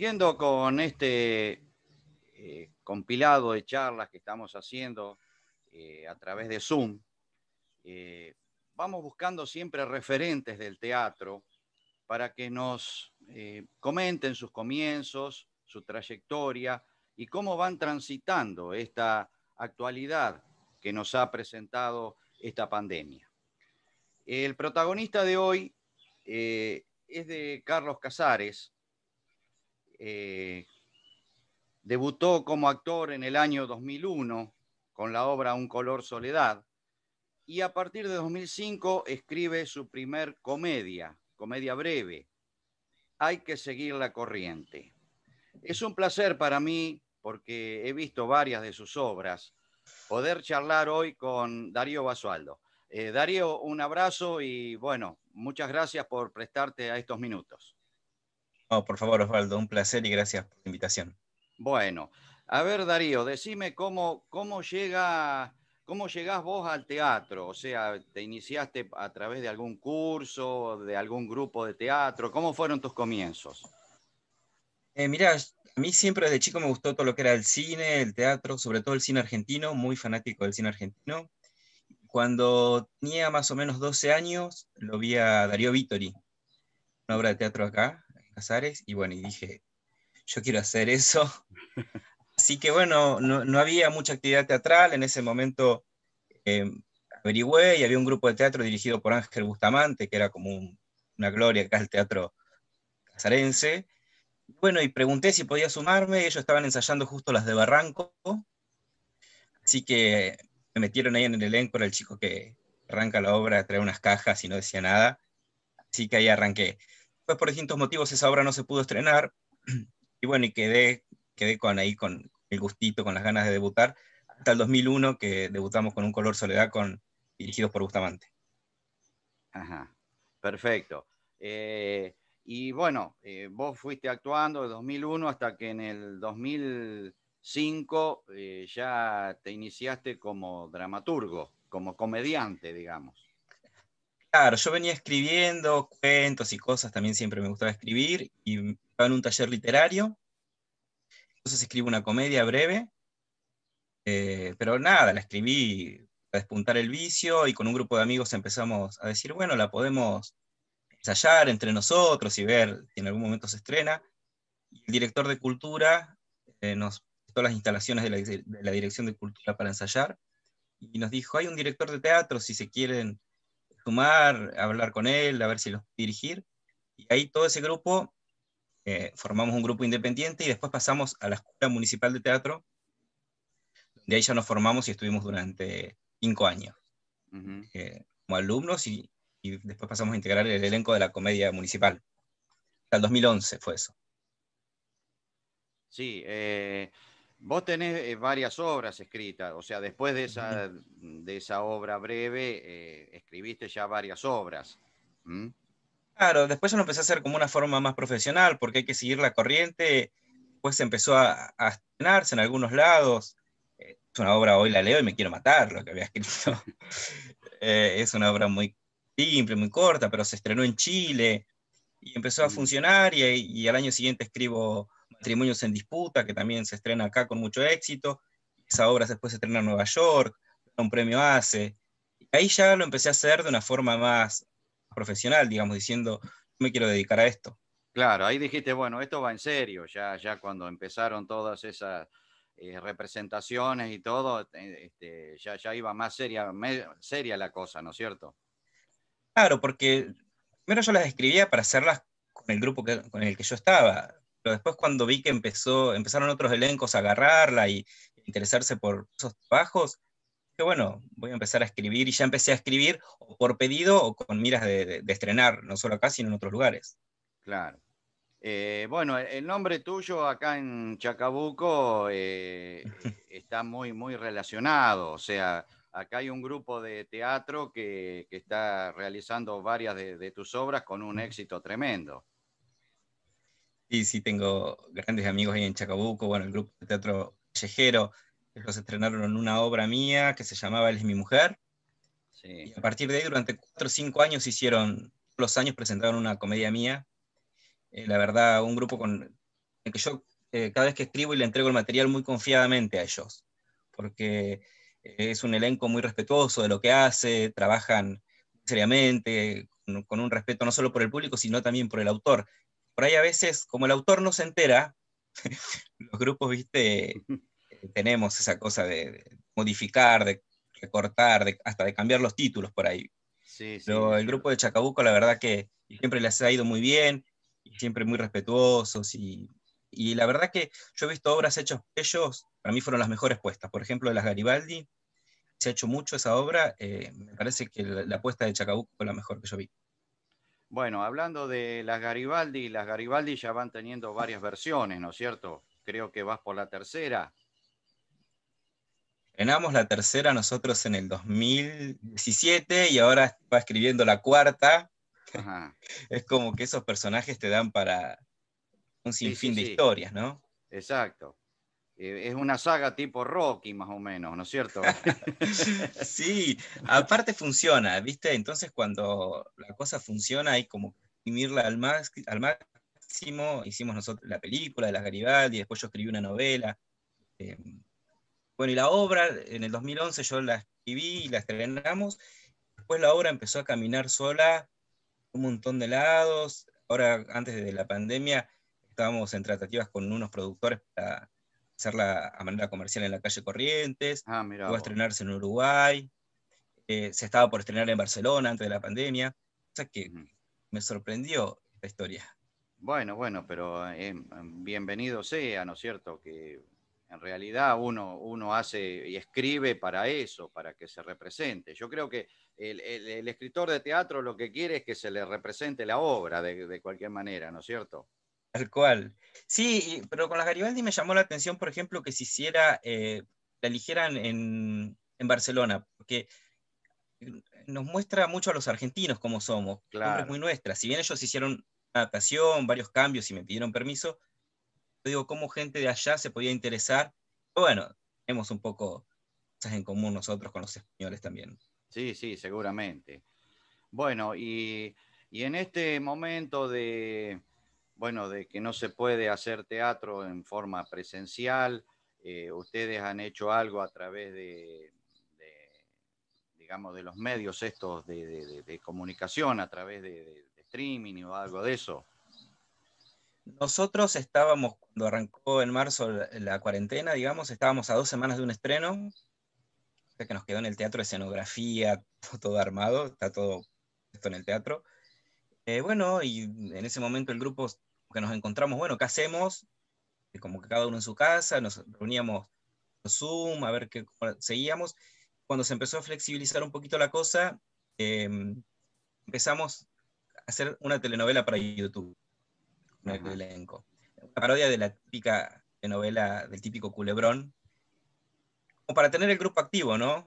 siguiendo con este eh, compilado de charlas que estamos haciendo eh, a través de Zoom, eh, vamos buscando siempre referentes del teatro para que nos comenten sus comienzos, su trayectoria y cómo van transitando esta actualidad que nos ha presentado esta pandemia. El protagonista de hoy es de Carlos Casares, eh, debutó como actor en el año 2001 con la obra Un color soledad y a partir de 2005 escribe su primer comedia, comedia breve. Hay que seguir la corriente. Es un placer para mí, porque he visto varias de sus obras, poder charlar hoy con Darío Basualdo. Eh, Darío, un abrazo y bueno, muchas gracias por prestarte a estos minutos. Oh, por favor, Osvaldo, un placer y gracias por la invitación. Bueno, a ver, Darío, decime cómo, cómo llega. ¿Cómo vos al teatro? O sea, ¿te iniciaste a través de algún curso, de algún grupo de teatro? ¿Cómo fueron tus comienzos? Eh, mirá, a mí siempre desde chico me gustó todo lo que era el cine, el teatro, sobre todo el cine argentino, muy fanático del cine argentino. Cuando tenía más o menos 12 años, lo vi a Darío Vittori, una obra de teatro acá, y bueno, y dije, yo quiero hacer eso. Así que bueno, no, había mucha actividad teatral, en ese momento eh, averigüé y había un grupo de teatro dirigido por Ángel Bustamante, que era como una gloria acá el teatro casarense. Bueno, y pregunté si podía sumarme, ellos estaban ensayando justo las de Barranco, así que me metieron ahí en el elenco, era el chico que arranca la obra, trae unas cajas y no decía nada, así que ahí arranqué por distintos motivos esa obra no se pudo estrenar y bueno, y quedé, quedé con ahí con el gustito, con las ganas de debutar, hasta el 2001 que debutamos con Un Color Soledad con, dirigidos por Bustamante. Ajá, perfecto. Eh, y bueno, eh, vos fuiste actuando de 2001 hasta que en el 2005 eh, ya te iniciaste como dramaturgo, como comediante, digamos. Claro, yo venía escribiendo cuentos y cosas, también siempre me gustaba escribir, y estaba en un taller literario, entonces escribo una comedia breve, eh, pero nada, la escribí para despuntar el vicio y con un grupo de amigos empezamos a decir, bueno, la podemos ensayar entre nosotros y ver si en algún momento se estrena. Y el director de cultura eh, nos prestó las instalaciones de la, de la, Dirección de Cultura para ensayar y nos dijo, hay un director de teatro, si se quieren sumar, hablar con él, a ver si los dirigir. Y ahí todo ese grupo, eh, formamos un grupo independiente y después pasamos a la Escuela Municipal de Teatro, de ahí ya nos formamos y estuvimos durante cinco años eh, como alumnos y, y, después pasamos a integrar el elenco de la comedia municipal. Hasta el 2011 fue eso. Sí, eh, Vos tenés eh, varias obras escritas, o sea, después de esa, de esa obra breve, eh, escribiste ya varias obras. Claro, después yo lo empecé a hacer como una forma más profesional, porque hay que seguir la corriente. Pues empezó a, estrenarse en algunos lados. Eh, es una obra, hoy la leo y me quiero matar, lo que había escrito. es una obra muy simple, muy corta, pero se estrenó en Chile y empezó a funcionar y, y al año siguiente escribo Matrimonios en Disputa, que también se estrena acá con mucho éxito. Esa obra después se estrena en Nueva York, un premio hace ahí ya lo empecé a hacer de una forma más profesional, digamos, diciendo, me quiero dedicar a esto. Claro, ahí dijiste, bueno, esto va en serio, ya, ya cuando empezaron todas esas eh, representaciones y todo, eh, este, ya, iba más seria, seria la cosa, ¿no es cierto? Claro, porque primero yo las escribía para hacerlas con el grupo con el que yo estaba pero después cuando vi que empezó, empezaron otros elencos a agarrarla y interesarse por esos trabajos, que bueno, voy a empezar a escribir y ya empecé a escribir o por pedido o con miras de, estrenar, no solo acá, sino en otros lugares. Claro. Eh, bueno, e, el nombre tuyo acá en Chacabuco eh, está muy, muy relacionado. O sea, acá hay un grupo de teatro que, está realizando varias de, tus obras con un éxito tremendo. Sí, sí, tengo grandes amigos ahí en Chacabuco, bueno, el grupo de teatro callejero, ellos estrenaron una obra mía que se llamaba Él es mi mujer. Y a partir de ahí, durante cuatro o cinco años, hicieron, los años presentaron una comedia mía. Eh, la verdad, un grupo con el que yo eh, cada vez que escribo y le entrego el material muy confiadamente a ellos, porque eh, es un elenco muy respetuoso de lo que hace, trabajan seriamente, con un respeto no solo por el público, sino también por el autor, por ahí a veces, como el autor no se entera, los grupos, viste, eh, tenemos esa cosa de modificar, de recortar, hasta de cambiar los títulos por ahí. Sí, Pero el grupo de Chacabuco, la verdad que siempre les ha ido muy bien, siempre muy respetuosos, y, y, la verdad que yo he visto obras hechas por ellos, para mí fueron las mejores puestas. Por ejemplo, de las Garibaldi, se ha hecho mucho esa obra, eh, me parece que la, la puesta de Chacabuco fue la mejor que yo vi. Bueno, hablando de las Garibaldi, las Garibaldi ya van teniendo varias versiones, ¿no es cierto? Creo que vas por la tercera. Tenemos la tercera nosotros en el 2017 y ahora va escribiendo la cuarta. es como que esos personajes te dan para un sinfín de historias, ¿no? Exacto. Eh, es una saga tipo Rocky más o menos, ¿no es cierto? sí, aparte funciona, ¿viste? Entonces cuando la cosa funciona hay como mirla al, al máximo, hicimos nosotros la película de las Garibaldi, después yo escribí una novela. Eh, bueno, y la obra en el 2011 yo la escribí y la estrenamos, después la obra empezó a caminar sola un montón de lados, ahora antes de la pandemia estábamos en tratativas con unos productores para hacerla a manera comercial en la calle Corrientes, ah, a estrenarse en Uruguay, eh, se estaba por estrenar en Barcelona antes de la pandemia, o sea que me sorprendió la historia. Bueno, bueno, pero eh, bienvenido sea, ¿no es cierto? Que en realidad uno, uno hace y escribe para eso, para que se represente. Yo creo que el, escritor de teatro lo que quiere es que se le represente la obra de, de cualquier manera, ¿no es cierto? Tal cual. Sí, pero con las Garibaldi me llamó la atención, por ejemplo, que se hiciera, eh, la eligieran en, Barcelona, porque nos muestra mucho a los argentinos como somos, claro. muy nuestra. Si bien ellos hicieron adaptación, varios cambios y me pidieron permiso, yo digo, ¿cómo gente de allá se podía interesar? bueno, tenemos un poco cosas en común nosotros con los españoles también. Sí, sí, seguramente. Bueno, y en este momento de, bueno, de que no se puede hacer teatro en forma presencial. Eh, ustedes han hecho algo a través de, digamos, de los medios estos de, comunicación, a través de, streaming o algo de eso. Nosotros estábamos, cuando arrancó en marzo la cuarentena, digamos, estábamos a dos semanas de un estreno, que nos quedó en el teatro de escenografía, todo armado, está todo esto en el teatro. Eh, bueno, y en ese momento el grupo que nos encontramos, bueno, ¿qué hacemos? como que cada uno en su casa, nos reuníamos por Zoom, a ver qué seguíamos. Cuando se empezó a flexibilizar un poquito la cosa, em, empezamos a hacer una telenovela para YouTube, con el elenco. Una parodia de la típica telenovela del típico culebrón, como para tener el grupo activo, ¿no?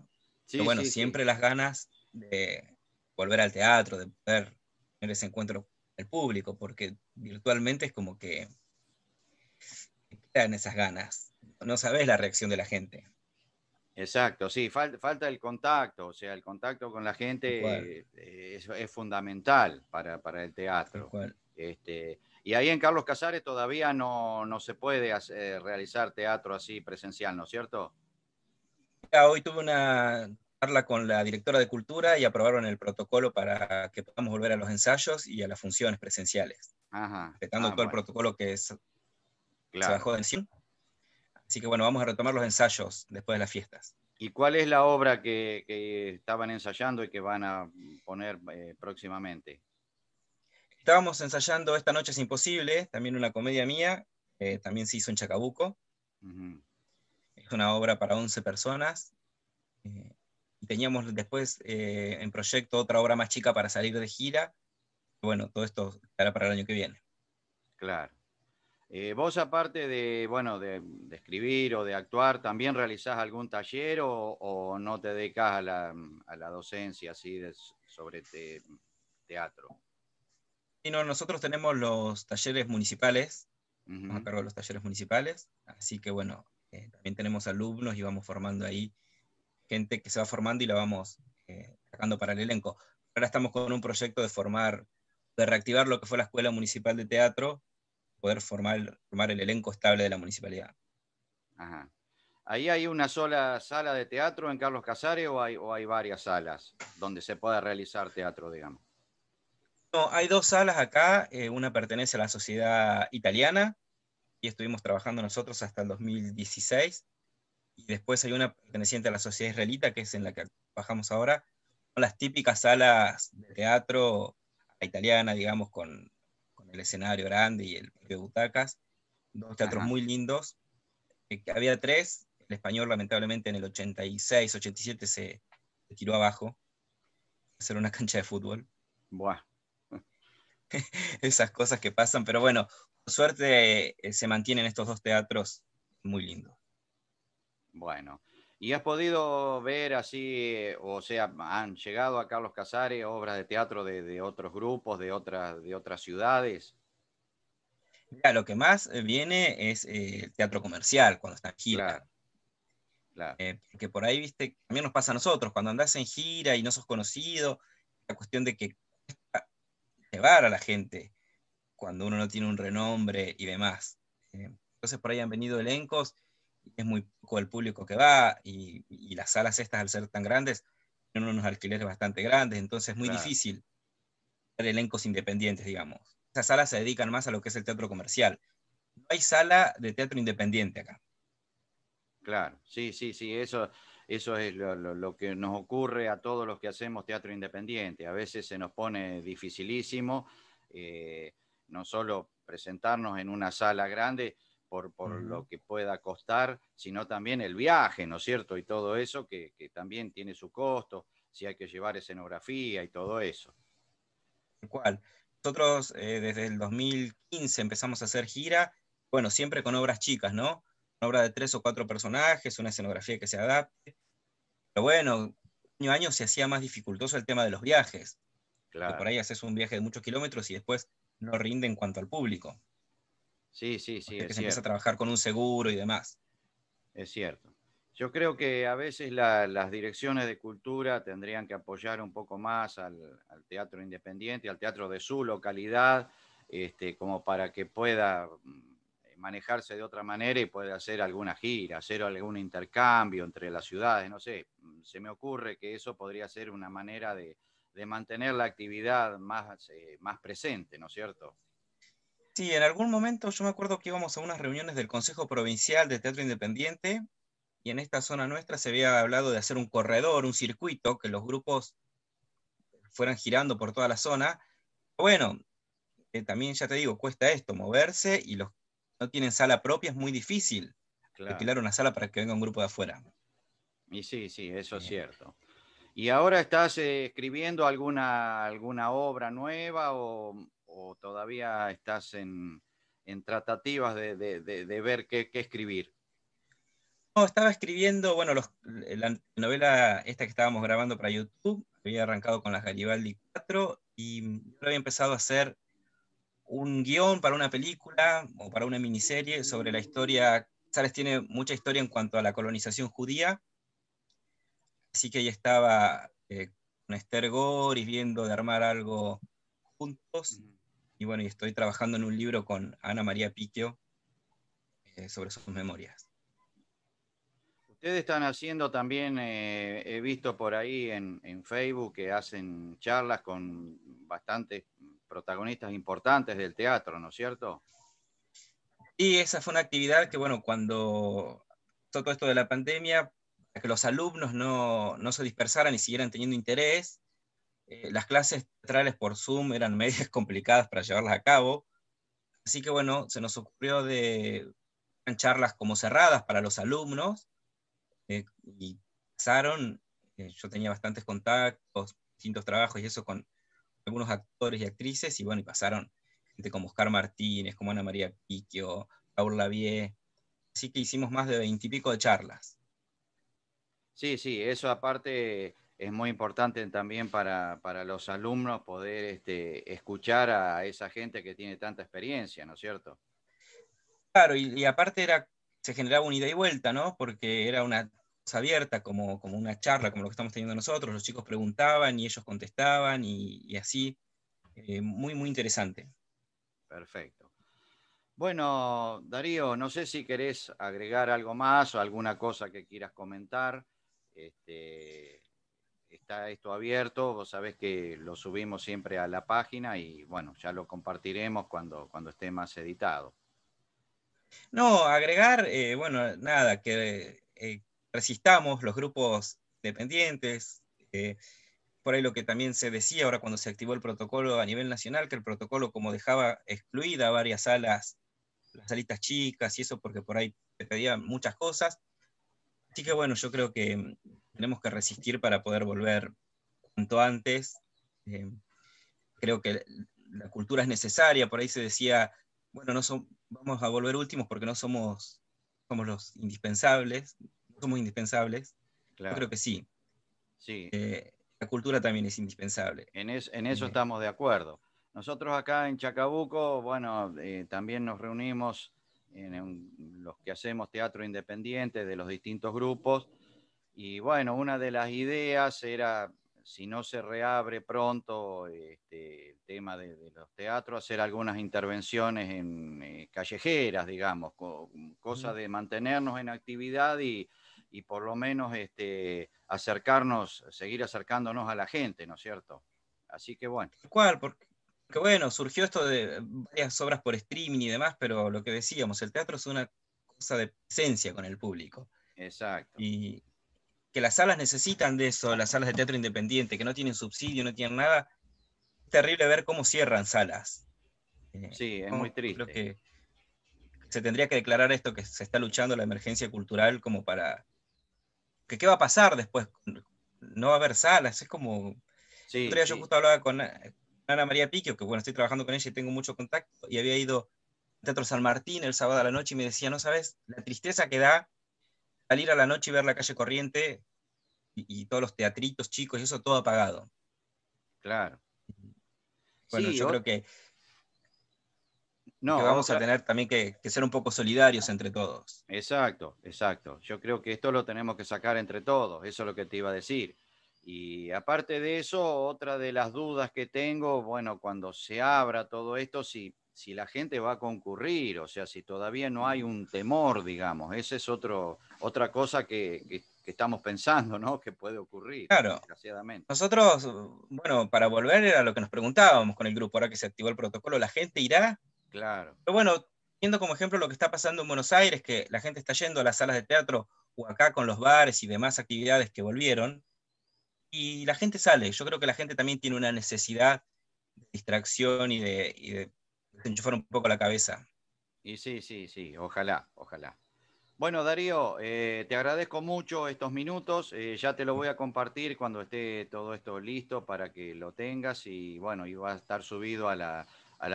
Sí, Pero bueno, siempre las ganas de volver al teatro, de poder tener ese encuentro público, porque virtualmente es como que quedan esas ganas. No sabes la reacción de la gente. Exacto, sí, falta el contacto, o sea, el contacto con la gente eh, es, es, fundamental para, el teatro. Este, y ahí en Carlos Casares todavía no, no se puede eh, realizar teatro así presencial, ¿no es cierto? Ah, hoy tuve una, con la directora de cultura y aprobaron el protocolo para que podamos volver a los ensayos y a las funciones presenciales, Ajá. respetando ah, todo el protocolo que es, se bajó de encima. Así que bueno, vamos a retomar los ensayos después de las fiestas. ¿Y cuál es la obra que, estaban ensayando y que van a poner eh, próximamente? Estábamos ensayando Esta Noche es Imposible, también una comedia mía, eh, también se hizo en Chacabuco. Es una obra para 11 personas. Eh, y teníamos después eh, en proyecto otra obra más chica para salir de gira. Bueno, todo esto estará para el año que viene. Claro. Eh, vos aparte de, bueno, de, escribir o de actuar, ¿también realizás algún taller o, no te dedicas a la, a la docencia así sobre teatro? Y no, nosotros tenemos los talleres municipales, a de los talleres municipales, así que bueno, eh, también tenemos alumnos y vamos formando ahí gente que se va formando y la vamos eh, sacando para el elenco. Ahora estamos con un proyecto de formar, de reactivar lo que fue la Escuela Municipal de Teatro, poder formar, formar el elenco estable de la municipalidad. ¿Ahí hay una sola sala de teatro en Carlos Casares o hay, varias salas donde se pueda realizar teatro, digamos? No, hay dos salas acá, eh, una pertenece a la sociedad italiana y estuvimos trabajando nosotros hasta el 2016 y después hay una perteneciente a la sociedad israelita, que es en la que bajamos ahora, son las típicas salas de teatro italiana, digamos, con, el escenario grande y el de butacas, dos teatros muy lindos. Eh, que había tres, el español lamentablemente en el 86, 87 se, tiró abajo, hacer una cancha de fútbol. Buah. Esas cosas que pasan, pero bueno, suerte eh, se mantienen estos dos teatros muy lindos. Bueno, ¿y has podido ver así, o sea, han llegado a Carlos Casares obras de teatro de, otros grupos, de otras, de otras ciudades? Ya, lo que más eh, viene es eh, el teatro comercial, cuando está en gira. Claro. Eh, porque por ahí, viste, también nos pasa a nosotros, cuando andás en gira y no sos conocido, la cuestión de que llevar a la gente cuando uno no tiene un renombre y demás. entonces por ahí han venido elencos es muy poco el público que va y, las salas estas al ser tan grandes tienen unos alquileres bastante grandes, entonces es muy difícil hacer elencos independientes, digamos. Esas salas se dedican más a lo que es el teatro comercial. No hay sala de teatro independiente acá. Claro, sí, sí, sí, eso, eso es lo, que nos ocurre a todos los que hacemos teatro independiente. A veces se nos pone dificilísimo eh, no solo presentarnos en una sala grande, por, lo que pueda costar, sino también el viaje, ¿no es cierto? Y todo eso que, también tiene su costo, si hay que llevar escenografía y todo eso. cual Nosotros eh, desde el 2015 empezamos a hacer gira, bueno, siempre con obras chicas, ¿no? Una obra de tres o cuatro personajes, una escenografía que se adapte. Pero bueno, año a año se hacía más dificultoso el tema de los viajes. por ahí haces un viaje de muchos kilómetros y después no rinde en cuanto al público. Sí, sí, sí. Es que se empieza a trabajar con un seguro y demás. Es cierto. Yo creo que a veces las direcciones de cultura tendrían que apoyar un poco más al, teatro independiente, al teatro de su localidad, este, como para que pueda mm, manejarse de otra manera y pueda hacer alguna gira, hacer algún intercambio entre las ciudades, no sé. Mm, se me ocurre que eso podría ser una manera de, mantener la actividad más, eh, más presente, ¿no es cierto? Sí, en algún momento yo me acuerdo que íbamos a unas reuniones del Consejo Provincial de Teatro Independiente y en esta zona nuestra se había hablado de hacer un corredor, un circuito, que los grupos fueran girando por toda la zona. Bueno, eh, también ya te digo, cuesta esto, moverse y los no tienen sala propia es muy difícil alquilar una sala para que venga un grupo de afuera. Y sí, sí, eso es eh. cierto. ¿Y ahora estás eh, escribiendo alguna, alguna obra nueva o o todavía estás en, tratativas de, ver qué, escribir? No, estaba escribiendo, bueno, eh, la novela esta que estábamos grabando para YouTube, había arrancado con las Garibaldi 4 y yo había empezado a hacer un guión para una película o para una miniserie sobre la historia. Sales tiene mucha historia en cuanto a la colonización judía, así que ya estaba eh, con Esther Goris viendo de armar algo juntos. Y bueno, estoy trabajando en un libro con Ana María Piquio eh, sobre sus memorias. Ustedes están haciendo también, eh, he visto por ahí en, en, Facebook que hacen charlas con bastantes protagonistas importantes del teatro, ¿no es cierto? Y esa fue una actividad que, bueno, cuando todo esto de la pandemia, que los alumnos no, no se dispersaran y siguieran teniendo interés, eh, las clases teatrales por Zoom eran medias complicadas para llevarlas a cabo, así que bueno, se nos ocurrió de charlas como cerradas para los alumnos, eh, y pasaron, eh, yo tenía bastantes contactos, distintos trabajos y eso con algunos actores y actrices, y bueno, y pasaron gente como Oscar Martínez, como Ana María Piquio, Paul Lavie, así que hicimos más de veintipico de charlas. Sí, sí, eso aparte es muy importante también para, los alumnos poder este, escuchar a esa gente que tiene tanta experiencia, ¿no es cierto? Claro, y, aparte era, se generaba una ida y vuelta, ¿no? Porque era una cosa abierta, como, como una charla, como lo que estamos teniendo nosotros, los chicos preguntaban y ellos contestaban y, así, eh, muy, muy interesante. Perfecto. Bueno, Darío, no sé si querés agregar algo más o alguna cosa que quieras comentar. Este, está esto abierto, vos sabés que lo subimos siempre a la página y bueno, ya lo compartiremos cuando, cuando esté más editado. No, agregar, eh, bueno, nada, que eh, resistamos los grupos dependientes. Eh, por ahí lo que también se decía ahora cuando se activó el protocolo a nivel nacional, que el protocolo como dejaba excluida varias salas, las salitas chicas y eso, porque por ahí te pedían muchas cosas. Así que bueno, yo creo que tenemos que resistir para poder volver cuanto antes. Eh, creo que la cultura es necesaria, por ahí se decía, bueno, no vamos a volver últimos porque no somos, los indispensables, no somos indispensables. creo que sí. Eh, la cultura también es indispensable. En, eso eh. estamos de acuerdo. Nosotros acá en Chacabuco, bueno, también nos reunimos en los que hacemos teatro independiente de los distintos grupos y bueno, una de las ideas era, si no se reabre pronto este, el tema de, los teatros, hacer algunas intervenciones en eh, callejeras, digamos, cosa de mantenernos en actividad y, por lo menos este, acercarnos, seguir acercándonos a la gente, ¿no es cierto? Así que bueno. ¿Cuál? Porque, bueno, surgió esto de varias obras por streaming y demás, pero lo que decíamos, el teatro es una cosa de presencia con el público. Exacto. Y, que las salas necesitan de eso, las salas de teatro independiente, que no tienen subsidio, no tienen nada, es terrible ver cómo cierran salas. Eh, sí, es muy triste. que se tendría que declarar esto, que se está luchando la emergencia cultural como para... ¿Qué va a pasar después? No va a haber salas, es como... Sí, Yo justo hablaba con Ana María Piquio, que bueno, estoy trabajando con ella y tengo mucho contacto, y había ido al Teatro San Martín el sábado a la noche y me decía, no sabes, la tristeza que da salir a la noche y ver la calle corriente y, todos los teatritos chicos y eso todo apagado. Claro. Bueno, yo creo que, no, vamos a... tener también que, ser un poco solidarios entre todos. Exacto, exacto. Yo creo que esto lo tenemos que sacar entre todos, eso es lo que te iba a decir. Y aparte de eso, otra de las dudas que tengo, bueno, cuando se abra todo esto, si, si la gente va a concurrir, o sea, si todavía no hay un temor, digamos, esa es otro, otra cosa que que estamos pensando, ¿no? Que puede ocurrir, claro. desgraciadamente. Nosotros, bueno, para volver a lo que nos preguntábamos con el grupo, ahora que se activó el protocolo, ¿la gente irá? Claro. Pero bueno, viendo como ejemplo lo que está pasando en Buenos Aires, que la gente está yendo a las salas de teatro o acá con los bares y demás actividades que volvieron, y la gente sale. Yo creo que la gente también tiene una necesidad de distracción y de, y de un poco la cabeza. Y sí, sí, sí, ojalá, ojalá. Bueno, Darío, eh, te agradezco mucho estos minutos. Eh, ya te lo voy a compartir cuando esté todo esto listo para que lo tengas y bueno, y va a estar subido a la,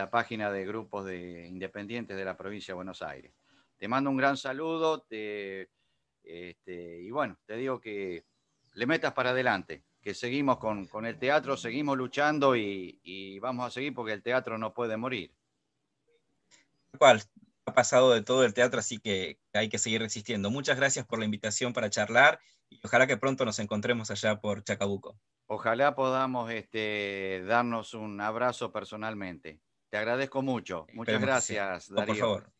página de grupos de independientes de la provincia de Buenos Aires. Te mando un gran saludo este, y bueno, te digo que le metas para adelante, que seguimos con, el teatro, seguimos luchando y, y, vamos a seguir porque el teatro no puede morir. ¿Cuál? pasado de todo el teatro, así que hay que seguir resistiendo. Muchas gracias por la invitación para charlar y ojalá que pronto nos encontremos allá por Chacabuco. Ojalá podamos este, darnos un abrazo personalmente. Te agradezco mucho. Muchas gracias, Darío. Por favor.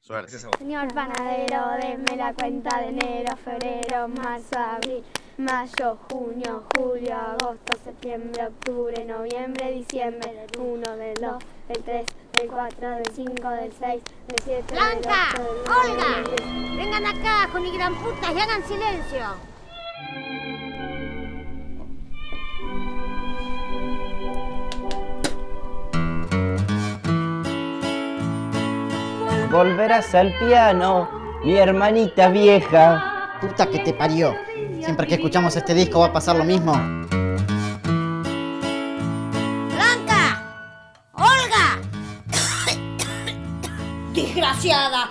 Suerte. Señor panadero, denme la cuenta de enero, febrero, marzo, abril, mayo, junio, julio, agosto, septiembre, octubre, noviembre, diciembre, el 1, del 2, del 3, del 4, del 5, del 6, del 7, ¡Blanca! del ¡Olga! Vengan acá, con mi gran puta y hagan silencio. Volverás al piano, mi hermanita vieja. Puta que te parió. Siempre que escuchamos este disco va a pasar lo mismo.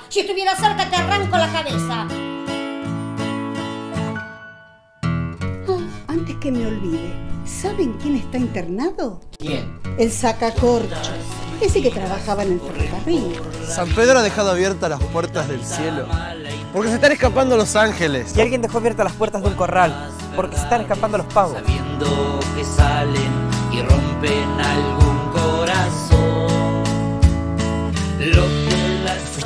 Si estuviera cerca te arranco la cabeza. Ah, antes que me olvide, ¿saben quién está internado? ¿Quién? El sacacorcho. Ese que trabajaba en el ferrocarril. San Pedro ha dejado abiertas las puertas del cielo. Porque se están escapando los ángeles. Y alguien dejó abiertas las puertas de un corral. Porque se están escapando los pavos. Sabiendo que salen y rompen algo.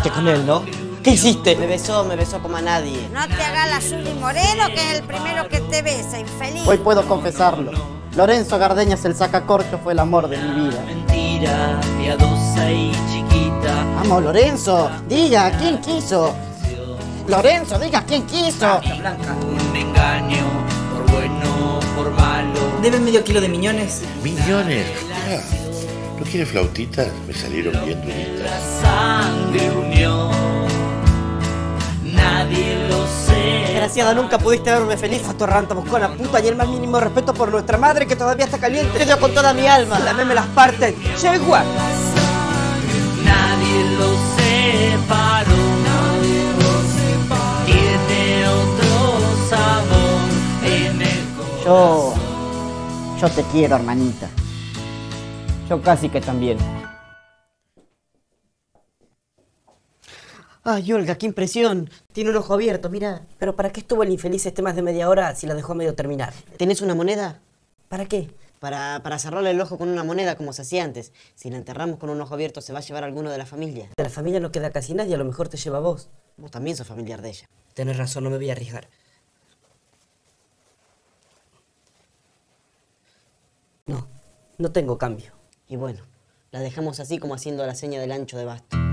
hiciste con él, no? ¿Qué hiciste? Me besó, me besó como a nadie. No te hagas la Juli Moreno, que es el primero que te besa, infeliz. Hoy puedo confesarlo. Lorenzo Gardeñas, el sacacorcho, fue el amor de mi vida. Mentira, piadosa y chiquita. Vamos, Lorenzo, diga, ¿quién quiso? Lorenzo, diga, ¿quién quiso? Un engaño, por bueno, por malo. Debe medio kilo de millones ¿Millones? ¿Qué? ¿No quiere flautitas? Me salieron bien duritas. nadie lo sé. Desgraciada, nunca pudiste verme feliz, buscó la puta. Y el más mínimo respeto por nuestra madre que todavía está caliente. Te con toda mi alma. meme las partes. ¡Chegua! Nadie lo Yo. Yo te quiero, hermanita. Yo casi que también. Ay, Olga, qué impresión. Tiene un ojo abierto, mira. Pero ¿para qué estuvo el infeliz este más de media hora si la dejó a medio terminar? ¿Tenés una moneda? ¿Para qué? Para, para, cerrarle el ojo con una moneda como se hacía antes. Si la enterramos con un ojo abierto, se va a llevar alguno de la familia. De la familia no queda casi nadie, a lo mejor te lleva a vos. Vos también sos familiar de ella. Tenés razón, no me voy a arriesgar. No, no tengo cambio. Y bueno, la dejamos así como haciendo la seña del ancho de basto.